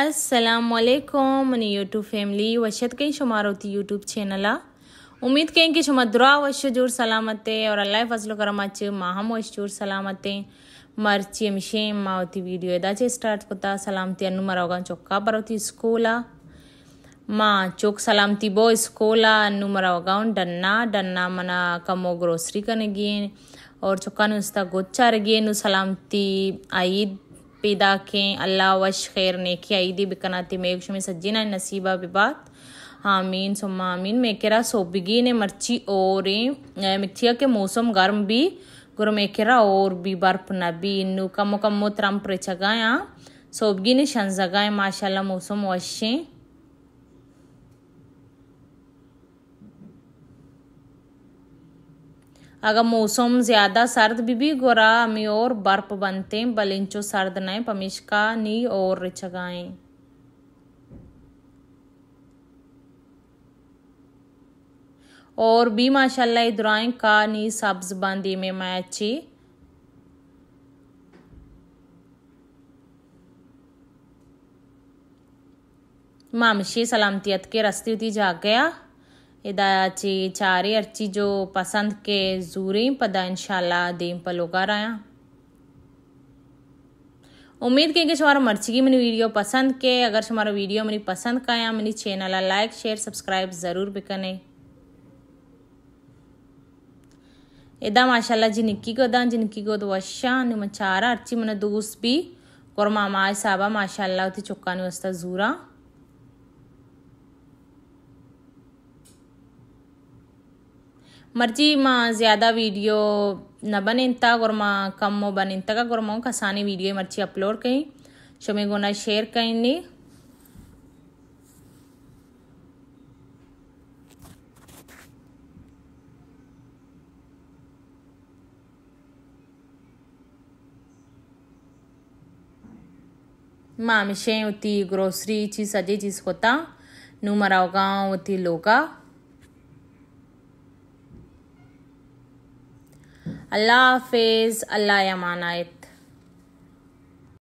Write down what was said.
ಅಸ್ಸಲಾಮಲೈಕುಮ್ ಮನಿ YouTube family ವಶತ್ ಕೈ ಶುಮಾರೋತಿ YouTube channel उम्मीद कहें कि शुमा दुआ वश जूर सलामते और अल्लाह फजल करम अच माहम वश जूर सलामते मर्ची मिशेम वीडियो दाचे स्टार्ट कोता सलामती अनु मरोगा चौका बरोती स्कूला माँ चौक सलामती बो स्कूला अनु मरोगा डन्ना डन्ना मना कमो ग्रोसरी कने गिए और चौका नुस्ता गोचार गिए नु सलामती आईद ಪಿದಾಕೆ ಅಲ್ಲಾ ವಶ್ ಖೇರ್ ನೇಕಿ ಐದಿ ಬಿಕನಾತಿ ಮೇಘುಷಮಿ ಸಜ್ಜಿನ ನಸೀಬಾ ಬಿಬಾತ್ हामीन सुम्मा आमीन मेकेरा सोबिगी ने मर्ची और मिथिया के मौसम गर्म भी गुरु मेकेरा और भी बर्फ न भी इन्नू कमो कमो त्रम प्रेचगाया सोबगी ने शंजगाए माशाला मौसम वशे ಆಗ ಮೌಸಮ್ ಜ್ಯಾದಾ ಸರ್ದ್ ಬಿಬಿ ಗೊರ ಅಮಿಯೋರ್ ಬರ್ಪ್ ಬಂತೆ ಬಲಿಂಚೋ ಸರ್ದ್ ನೈ ಪಮಿಷ್ಕಾ ನೀ ಓರ್ ರಿಚಗಾಯ್ और भी माशाल्लाह दुराएं का नी सब्ज बांदी में मैं अच्छी मामशी सलामतीत के रस्ते उती जा गया हिदायाची चारे अर्ची जो पसंद के ज़ूरें पदा इनशाला देम पलोगा रहा उम्मीद करें कि शुमार मर्ची की वीडियो पसंद के अगर शुमार वीडियो मैंने पसंद का या मैंने चैनल लाइक शेयर सब्सक्राइब ज़रूर भी करें इदा माशाल्लाह जी निक्की को दा जी निक्की को वशा निम चारा अर्ची मन दूस भी और मामा साहबा माशाल्लाह चुका चुक्का नुस्ता जूरा मर्जी ಮಾ ज़्यादा वीडियो न बनेता और मां कम मो बनेता का और मो कसानी वीडियो मर्जी अपलोड कहीं शमे गोना शेयर कहीं मामशें उती ग्रोसरी चीज सजे चीज होता नु मराव गाँव उती लोगा अल्लाह हाफिज़ अल्लाह अमानात